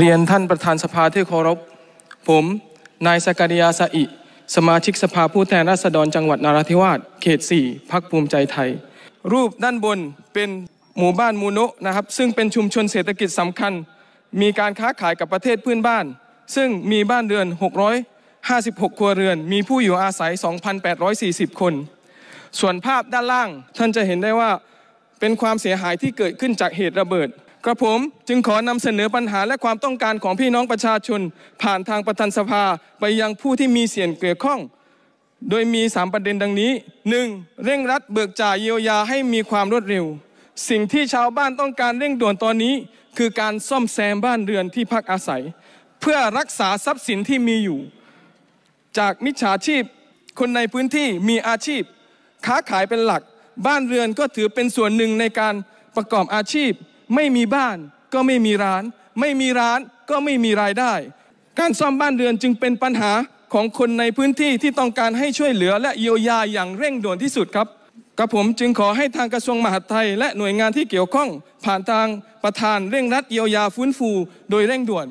เรียนท่านประธานสภาที่เคารพ ผมนายสกาดิยาสอิสมาชิกสภาผู้แทนราษฎรจังหวัดนราธิวาสเขต4พักภูมิใจไทย รูปด้านบนเป็นหมู่บ้านมูโนะนะครับซึ่งเป็นชุมชนเศรษฐกิจสำคัญ มีการค้าขายกับประเทศเพื่อนบ้าน ซึ่งมีบ้านเรือน 656 ครัวเรือน มีผู้อยู่อาศัย 2,840 คนส่วนภาพด้านล่าง ท่านจะเห็นได้ว่าเป็นความเสียหายที่เกิดขึ้นจากเหตุระเบิดกระผมจึงขอนำเสนอปัญหาและความต้องการของพี่น้องประชาชน ผ่านทางประธานสภาไปยังผู้ที่มีเสียงเกี่ยวข้อง โดยมี3ประเด็นดังนี้ 1. เร่งรัดเบิกจ่ายเยียวยาให้มีความรวดเร็ว สิ่งที่ชาวบ้านต้องการเร่งด่วนตอนนี้ คือการซ่อมแซมบ้านเรือนที่พักอาศัย เพื่อรักษาทรัพย์สินที่มีอยู่ จากมิจฉาชีพคนในพื้นที่มีอาชีพค้าขายเป็นหลักบ้านเรือนก็ถือเป็นส่วนหนึ่งในการประกอบอาชีพ ไม่มีบ้านก็ไม่มีร้าน ไม่มีร้านก็ไม่มีรายได้ การซ่อมบ้านเรือนจึงเป็นปัญหาของคนในพื้นที่ที่ต้องการให้ช่วยเหลือและเยียวยาอย่างเร่งด่วนที่สุดครับกระผมจึงขอให้ทางกระทรวงมหาดไทยและหน่วยงานที่เกี่ยวข้อง ผ่านทางประธานเร่งรัดเยียวยาฟื้นฟูโดยเร่งด่วน